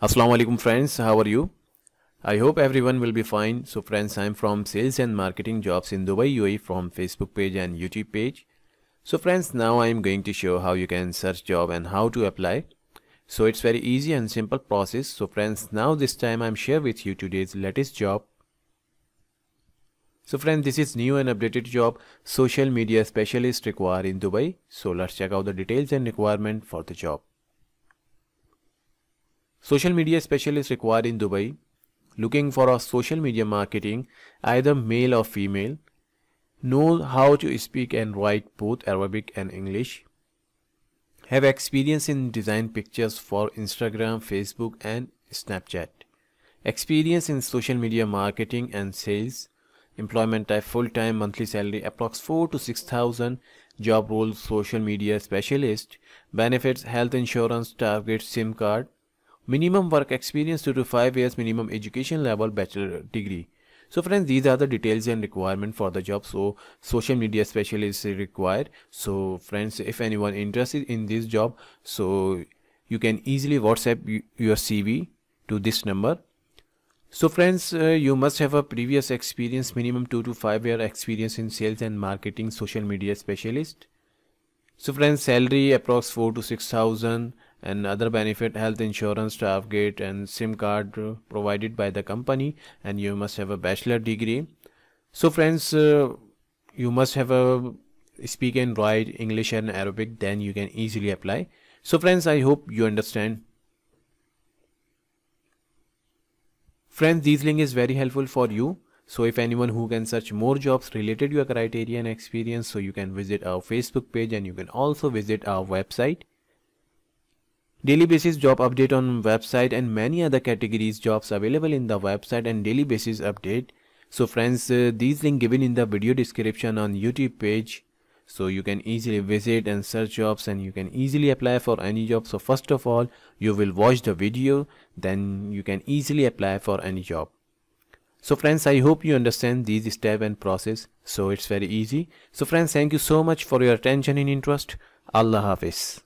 Assalamu alaikum friends, how are you? I hope everyone will be fine. So friends, I'm from Sales and Marketing Jobs in Dubai UAE from Facebook page and YouTube page. So friends, now I'm going to show how you can search job and how to apply. So it's very easy and simple process. So friends, now this time I'm share with you today's latest job. So friends, this is new and updated job social media specialist required in Dubai. So let's check out the details and requirement for the job. Social media specialist required in Dubai looking for a social media marketing either male or female know how to speak and write both Arabic and English have experience in design pictures for Instagram, Facebook and Snapchat experience in social media marketing and sales employment type full-time monthly salary approx 4 to 6000 job role social media specialist benefits health insurance target sim card minimum work experience 2 to 5 years minimum education level bachelor degree so friends these are the details and requirement for the job so social media specialist is required so friends if anyone interested in this job so you can easily whatsapp your cv to this number so friends, uh, you must have a previous experience, minimum 2 to 5 year experience in sales and marketing social media specialist. So friends, salary approx 4 to 6000 and other benefit health insurance staff gate and sim card provided by the company and you must have a bachelor degree so friends uh, you must have a speak and write english and arabic then you can easily apply so friends i hope you understand friends this link is very helpful for you so if anyone who can search more jobs related to your criteria and experience so you can visit our facebook page and you can also visit our website Daily basis job update on website and many other categories jobs available in the website and daily basis update. So friends, uh, these link given in the video description on YouTube page. So you can easily visit and search jobs and you can easily apply for any job. So first of all, you will watch the video, then you can easily apply for any job. So friends, I hope you understand these step and process. So it's very easy. So friends, thank you so much for your attention and interest. Allah Hafiz.